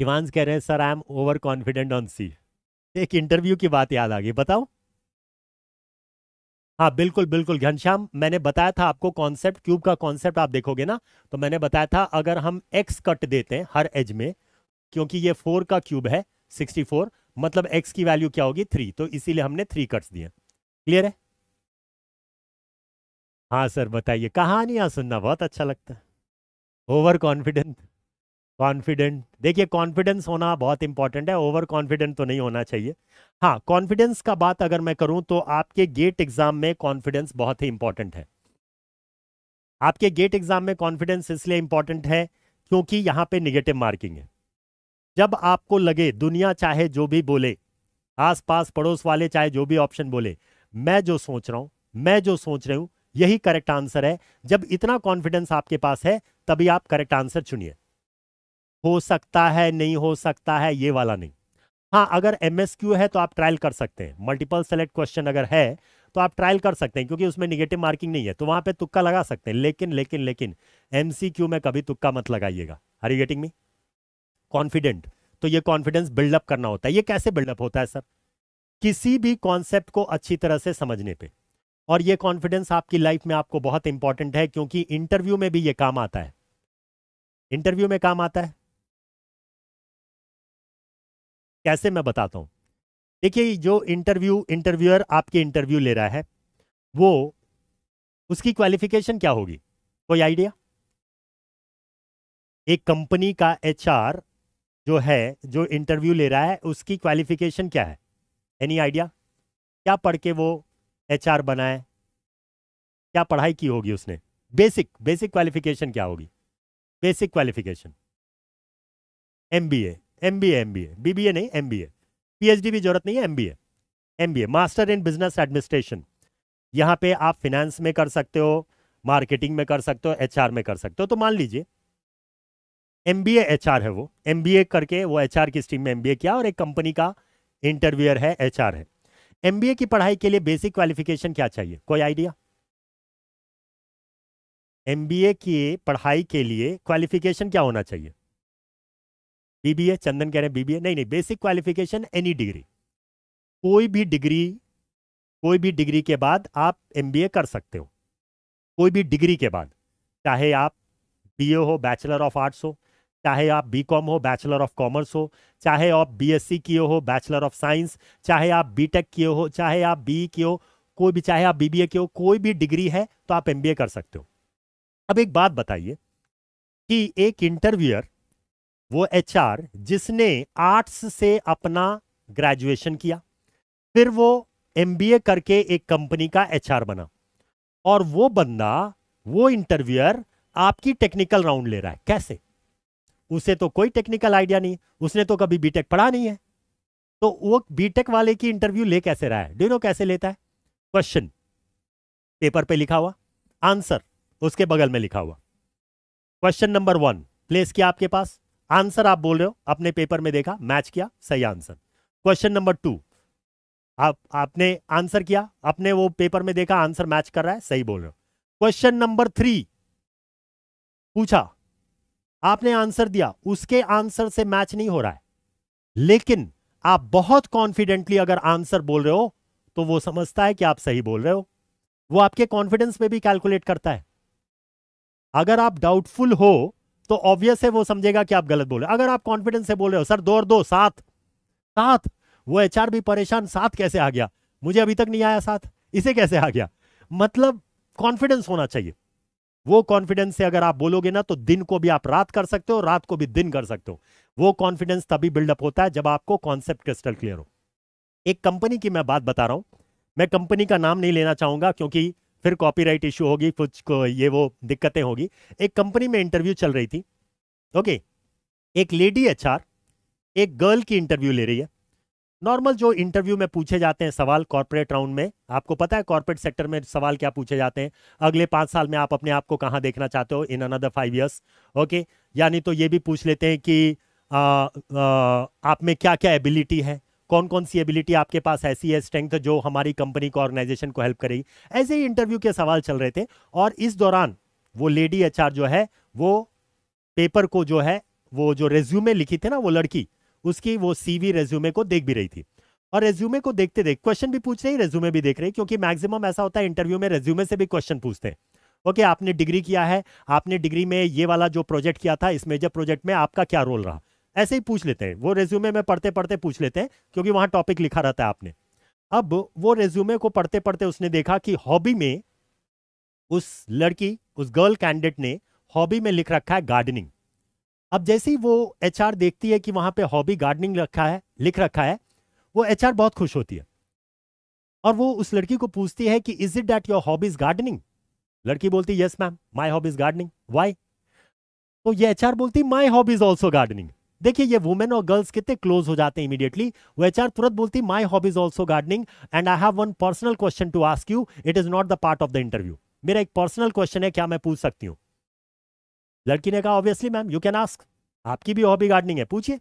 Evans कह रहे हैं sir I am over confident on सी एक इंटरव्यू की बात याद आ गई बताओ हाँ बिल्कुल बिल्कुल घनश्याम मैंने बताया था आपको कॉन्सेप्ट क्यूब का कॉन्सेप्ट आप देखोगे ना तो मैंने बताया था अगर हम एक्स कट देते हैं हर एज में क्योंकि ये फोर का क्यूब है सिक्सटी फोर मतलब एक्स की वैल्यू क्या होगी थ्री तो इसीलिए हमने थ्री कट्स दिए क्लियर है हाँ सर बताइए कहानियां सुनना बहुत अच्छा लगता है ओवर कॉन्फिडेंट कॉन्फिडेंट देखिए कॉन्फिडेंस होना बहुत इंपॉर्टेंट है ओवर कॉन्फिडेंट तो नहीं होना चाहिए हाँ कॉन्फिडेंस का बात अगर मैं करूं तो आपके गेट एग्जाम में कॉन्फिडेंस बहुत ही इंपॉर्टेंट है आपके गेट एग्जाम में कॉन्फिडेंस इसलिए इंपॉर्टेंट है क्योंकि यहाँ पे निगेटिव मार्किंग है जब आपको लगे दुनिया चाहे जो भी बोले आसपास पड़ोस वाले चाहे जो भी ऑप्शन बोले मैं जो सोच रहा हूं मैं जो सोच रही हूं यही करेक्ट आंसर है जब इतना कॉन्फिडेंस आपके पास है तभी आप करेक्ट आंसर चुनिए हो सकता है नहीं हो सकता है ये वाला नहीं हाँ अगर एमएसक्यू है तो आप ट्रायल कर सकते हैं मल्टीपल सेलेक्ट क्वेश्चन अगर है तो आप ट्रायल कर सकते हैं क्योंकि उसमें निगेटिव मार्किंग नहीं है तो वहां पे तुक्का लगा सकते हैं लेकिन लेकिन लेकिन एम में कभी तुक्का मत लगाइएगा हर गेटिंग मी कॉन्फिडेंट तो ये कॉन्फिडेंस बिल्डअप करना होता है ये कैसे बिल्डअप होता है सर किसी भी कॉन्सेप्ट को अच्छी तरह से समझने पे और ये कॉन्फिडेंस आपकी लाइफ में आपको बहुत इंपॉर्टेंट है क्योंकि इंटरव्यू में भी ये काम आता है इंटरव्यू में काम आता है कैसे मैं बताता हूँ देखिए जो इंटरव्यू इंटरव्यूअर आपके इंटरव्यू ले रहा है वो उसकी क्वालिफिकेशन क्या होगी कोई आइडिया एक कंपनी का एचआर जो है जो इंटरव्यू ले रहा है उसकी क्वालिफिकेशन क्या है एनी आइडिया क्या पढ़ के वो एचआर बना है क्या पढ़ाई की होगी उसने बेसिक बेसिक क्वालिफिकेशन क्या होगी basic qualification MBA M B M B A B B A नहीं M B A P H D भी जरूरत नहीं है M B A M B A master in business administration यहाँ पे आप फिनेंस में कर सकते हो मार्केटिंग में कर सकते हो एच आर में कर सकते हो तो मान लीजिए एम बी एच आर है वो एम बी ए करके वो एच आर की स्ट्रीम में एम बी ए किया और एक कंपनी का इंटरव्यूअर है एच आर है एम बी ए की पढ़ाई के लिए बेसिक क्वालिफिकेशन क्या चाहिए कोई आइडिया एम बी ए की पढ़ाई के लिए क्वालिफिकेशन क्या होना चाहिए बीबीए चंदन कह रहे हैं बीबीए नहीं नहीं बेसिक क्वालिफिकेशन एनी डिग्री कोई भी डिग्री कोई भी डिग्री के बाद आप एमबीए कर सकते हो कोई भी डिग्री के बाद चाहे आप बीए हो बैचलर ऑफ आर्ट्स हो चाहे आप बीकॉम हो बैचलर ऑफ कॉमर्स हो चाहे आप बीएससी किए हो बैचलर ऑफ साइंस चाहे आप बीटेक किए हो चाहे आप बी e किए हो कोई भी चाहे आप बीबीए किए हो कोई भी डिग्री है तो आप एमबीए कर सकते हो अब एक बात बताइए कि एक इंटरव्यूअर वो एचआर जिसने आर्ट्स से अपना ग्रेजुएशन किया फिर वो एमबीए करके एक कंपनी का एचआर बना और वो बंदा वो इंटरव्यूअर आपकी टेक्निकल राउंड ले रहा है कैसे उसे तो कोई टेक्निकल आइडिया नहीं उसने तो कभी बीटेक पढ़ा नहीं है तो वो बीटेक वाले की इंटरव्यू ले कैसे रहा है डू कैसे लेता है क्वेश्चन पेपर पे लिखा हुआ आंसर उसके बगल में लिखा हुआ क्वेश्चन नंबर वन प्लेस किया आपके पास आंसर आप बोल रहे हो अपने पेपर में देखा मैच किया सही आंसर क्वेश्चन नंबर टू आप आपने आंसर किया अपने वो पेपर में देखा आंसर मैच कर रहा है सही बोल रहे हो क्वेश्चन नंबर थ्री पूछा आपने आंसर दिया उसके आंसर से मैच नहीं हो रहा है लेकिन आप बहुत कॉन्फिडेंटली अगर आंसर बोल रहे हो तो वो समझता है कि आप सही बोल रहे हो वो आपके कॉन्फिडेंस में भी कैलकुलेट करता है अगर आप डाउटफुल हो तो ऑब्वियस है वो समझेगा कि आप गलत बोले अगर आप कॉन्फिडेंस से बोल रहे हो सर दो और दो सात सात वो एच भी परेशान सात कैसे आ गया मुझे अभी तक नहीं आया साथ इसे कैसे आ गया मतलब कॉन्फिडेंस होना चाहिए वो कॉन्फिडेंस से अगर आप बोलोगे ना तो दिन को भी आप रात कर सकते हो रात को भी दिन कर सकते हो वो कॉन्फिडेंस तभी बिल्डअप होता है जब आपको कॉन्सेप्ट क्रिस्टल क्लियर हो एक कंपनी की मैं बात बता रहा हूं मैं कंपनी का नाम नहीं लेना चाहूंगा क्योंकि फिर कॉपीराइट इशू होगी कुछ को ये वो दिक्कतें होगी एक कंपनी में इंटरव्यू चल रही थी ओके एक लेडी एच एक गर्ल की इंटरव्यू ले रही है नॉर्मल जो इंटरव्यू में पूछे जाते हैं सवाल कॉर्पोरेट राउंड में आपको पता है कॉर्पोरेट सेक्टर में सवाल क्या पूछे जाते हैं अगले पाँच साल में आप अपने आप को कहाँ देखना चाहते हो in another five years okay यानी तो ये भी पूछ लेते हैं कि आ, आ, आप में क्या क्या एबिलिटी है कौन कौन सी एबिलिटी आपके पास ऐसी है स्ट्रेंथ जो हमारी कंपनी को ऑर्गेनाइजेशन को हेल्प करेगी ऐसे ही इंटरव्यू के सवाल चल रहे थे और इस दौरान वो लेडी एच जो है वो पेपर को जो है वो जो रेज्यूमे लिखी थी ना वो लड़की उसकी वो सीवी रेज्यूमे को देख भी रही थी और रेज्यूमे को देखते देख क्वेश्चन भी पूछ रही रेज्यूमे भी देख रही क्योंकि मैक्सिमम ऐसा होता है इंटरव्यू में रेज्यूमे से भी क्वेश्चन पूछते हैं ओके आपने डिग्री किया है आपने डिग्री में ये वाला जो प्रोजेक्ट किया था इस मेजर प्रोजेक्ट में आपका क्या रोल रहा ऐसे ही पूछ लेते हैं वो रेज्यूमे में पढ़ते पढ़ते पूछ लेते हैं क्योंकि वहां टॉपिक लिखा रहता है आपने अब वो रेज्यूमे को पढ़ते पढ़ते उसने देखा कि हॉबी में उस लड़की उस गर्ल कैंडिडेट ने हॉबी में लिख रखा है गार्डनिंग अब जैसे ही वो एच देखती है कि वहां पे हॉबी गार्डनिंग रखा है लिख रखा है वो एच बहुत खुश होती है और वो उस लड़की को पूछती है कि is it that your hobby is gardening लड़की बोलती yes ma'am my hobby is gardening why तो ये एच बोलती my hobby is also gardening देखिए ये वुमेन और गर्ल्स कितने क्लोज हो जाते हैं इमीडिएटली वो एच तुरंत बोलती my hobby is also gardening and I have one personal question to ask you it is not the part of the interview मेरा एक पर्सनल क्वेश्चन है क्या मैं पूछ सकती हूँ लड़की ने कहा obviously ma'am you can ask आपकी भी हॉबी गार्डनिंग है पूछिए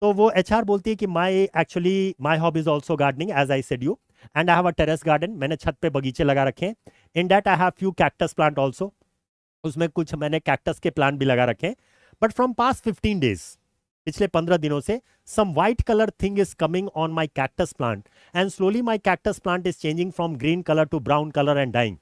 तो वो एच बोलती है कि my actually my hobby is also gardening as I said you and I have a terrace garden मैंने छत पे बगीचे लगा रखे हैं in that I have few cactus plant also उसमें कुछ मैंने कैक्टस के प्लांट भी लगा रखे हैं but from past fifteen days पिछले पंद्रह दिनों से some white colour thing is coming on my cactus plant and slowly my cactus plant is changing from green colour to brown colour and dying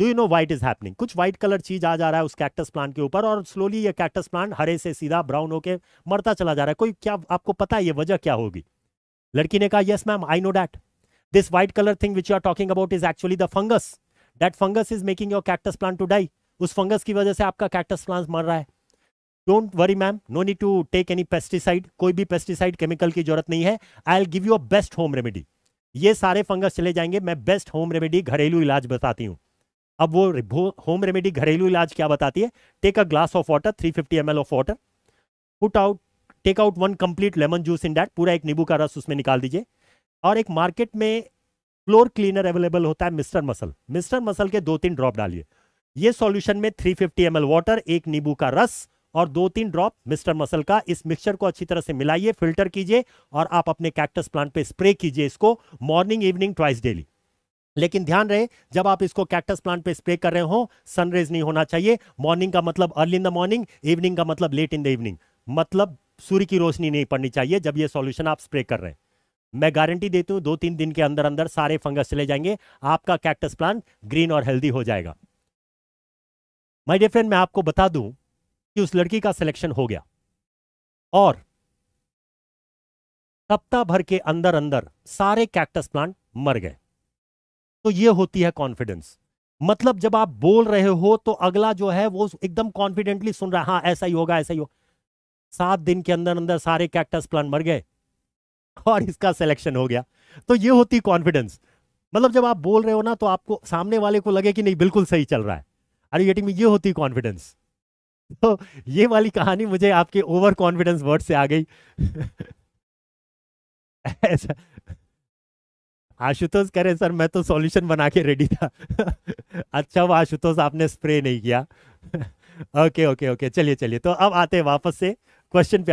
do you know what is happening कुछ white colour चीज आ जा रहा है उस cactus plant के ऊपर और स्लोली ये कैक्टस प्लांट हरे से सीधा ब्राउन होके मरता चला जा रहा है कोई क्या आपको पता है ये वजह क्या होगी लड़की ने कहा yes ma'am I know that this white colour thing which you are talking about is actually the fungus that fungus is making your cactus plant to die उस फंगस की वजह से आपका कैक्टस प्लांट मर रहा है don't worry ma'am no need to take any pesticide कोई भी पेस्टिसाइड केमिकल की जरूरत नहीं है I'll give you a best home remedy ये सारे फंगस चले जाएंगे मैं बेस्ट होम रेमेडी घरेलू इलाज बताती हूँ अब वो होम रेमेडी घरेलू इलाज क्या बताती है take a glass of water 350 fifty M of water put out take out one complete lemon juice in that पूरा एक नींबू का रस उसमें निकाल दीजिए और एक मार्केट में फ्लोर क्लीनर अवेलेबल होता है मिस्टर मसल मिस्टर मसल के दो तीन ड्रॉप डालिए ये सॉल्यूशन में 350 फिफ्टी एम वाटर एक नींबू का रस और दो तीन ड्रॉप मिस्टर मसल का इस मिक्सचर को अच्छी तरह से मिलाइए फिल्टर कीजिए और आप अपने कैक्टस प्लांट पे स्प्रे कीजिए इसको मॉर्निंग इवनिंग ट्वाइस डेली लेकिन ध्यान रहे जब आप इसको कैक्टस प्लांट पे स्प्रे कर रहे हो सनरेज नहीं होना चाहिए मॉर्निंग का मतलब early in the morning evening का मतलब लेट इन द इवनिंग मतलब सूर्य की रोशनी नहीं पड़नी चाहिए जब ये सॉल्यूशन आप स्प्रे कर रहे हैं मैं गारंटी देती हूँ दो तीन दिन के अंदर अंदर सारे फंगस चले जाएंगे आपका कैक्टस प्लांट ग्रीन और हेल्दी हो जाएगा माय डियर फ्रेंड मैं आपको बता दूं कि उस लड़की का सिलेक्शन हो गया और सप्ताह भर के अंदर अंदर सारे कैक्टस प्लांट मर गए तो ये होती है कॉन्फिडेंस मतलब जब आप बोल रहे हो तो अगला जो है वो एकदम कॉन्फिडेंटली सुन रहा है हाँ ऐसा ही होगा ऐसा ही होगा सात दिन के अंदर अंदर सारे कैक्टस प्लांट मर गए और इसका सिलेक्शन हो गया तो ये होती कॉन्फिडेंस मतलब जब आप बोल रहे हो ना तो आपको सामने वाले को लगे कि नहीं बिल्कुल सही चल रहा है अरे ये टीम ये होती कॉन्फिडेंस तो ये वाली कहानी मुझे आपके ओवर कॉन्फिडेंस वर्ड से आ गई ऐसा आशुतोष करे सर मैं तो सॉल्यूशन बना के रेडी था अच्छा वो आशुतोष आपने स्प्रे नहीं किया ओके ओके ओके चलिए चलिए तो अब आते हैं वापस से क्वेश्चन पे